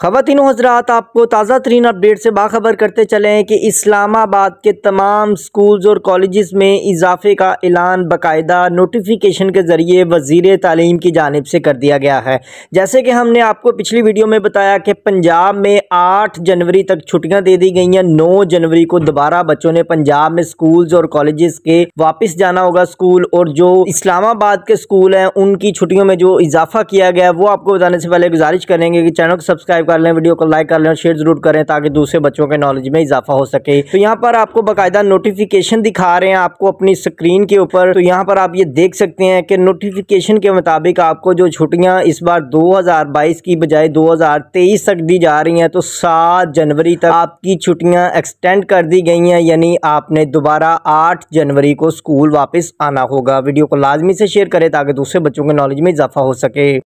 खातिन हजरात आपको ताज़ा तरीन अपडेट से बाखबर करते चले हैं कि इस्लामाबाद के तमाम स्कूल्स और कॉलेज़ में इजाफे का ऐलान बाकायदा नोटिफिकेशन के ज़रिए वजीर तालीम की जानब से कर दिया गया है जैसे कि हमने आपको पिछली वीडियो में बताया कि पंजाब में आठ जनवरी तक छुट्टियाँ दे दी गई हैं नौ जनवरी को दोबारा बच्चों ने पंजाब में स्कूल्स और कॉलेज़ के वापस जाना होगा स्कूल और जो इस्लामाबाद के स्कूल हैं उनकी छुट्टियों में जो इजाफा किया गया है वो आपको बताने से पहले गुजारिश करेंगे कि चैनल को सब्सक्राइब सब्सक्राइब कर लें वीडियो को लाइक कर लें और शेयर जरूर करें ताकि दूसरे बच्चों के नॉलेज में इजाफा हो सके तो यहाँ पर आपको बाकायदा नोटिफिकेशन दिखा रहे हैं आपको अपनी स्क्रीन के ऊपर तो यहाँ पर आप ये देख सकते हैं कि नोटिफिकेशन के मुताबिक आपको जो छुट्टियाँ इस बार दो की बजाय दो तक दी जा रही हैं तो सात जनवरी तक आपकी छुट्टियाँ एक्सटेंड कर दी गई हैं यानी आपने दोबारा आठ जनवरी को स्कूल वापस आना होगा वीडियो को लाजमी से शेयर करें ताकि दूसरे बच्चों के नॉलेज में इजाफा हो सके